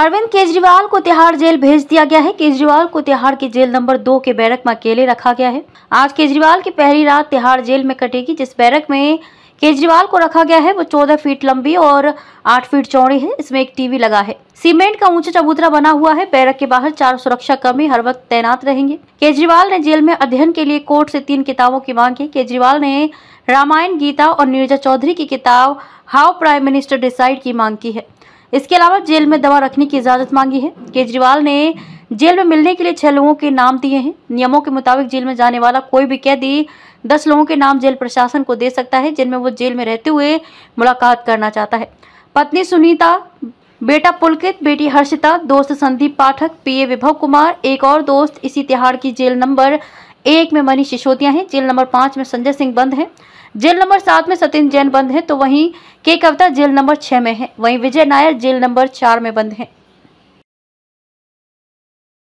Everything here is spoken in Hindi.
अरविंद केजरीवाल को तिहाड़ जेल भेज दिया गया है केजरीवाल को तिहाड़ के जेल नंबर दो के बैरक में अकेले रखा गया है आज केजरीवाल की पहली रात तिहाड़ जेल में कटेगी जिस बैरक में केजरीवाल को रखा गया है वो चौदह फीट लंबी और आठ फीट चौड़ी है इसमें एक टीवी लगा है सीमेंट का ऊंचा चबूतरा बना हुआ है बैरक के बाहर चार सुरक्षा कर्मी हर वक्त तैनात रहेंगे केजरीवाल ने जेल में अध्ययन के लिए कोर्ट से तीन किताबों की मांग की केजरीवाल ने रामायण गीता और नीरजा चौधरी की किताब हाउ प्राइम मिनिस्टर डिसाइड की मांग की है इसके अलावा जेल में दवा रखने की इजाज़त मांगी है केजरीवाल ने जेल में मिलने के लिए छह लोगों के नाम दिए हैं नियमों के मुताबिक जेल में जाने वाला कोई भी कैदी दस लोगों के नाम जेल प्रशासन को दे सकता है जिनमें वो जेल में रहते हुए मुलाकात करना चाहता है पत्नी सुनीता बेटा पुलकित बेटी हर्षिता दोस्त संदीप पाठक पीए विभव कुमार एक और दोस्त इसी तिहाड़ की जेल नंबर एक में मनीष सिसोदिया हैं जेल नंबर पाँच में संजय सिंह बंद हैं जेल नंबर सात में सत्येंद्र जैन बंद हैं तो वहीं के कविता जेल नंबर छः में है वहीं विजय नायर जेल नंबर चार में बंद हैं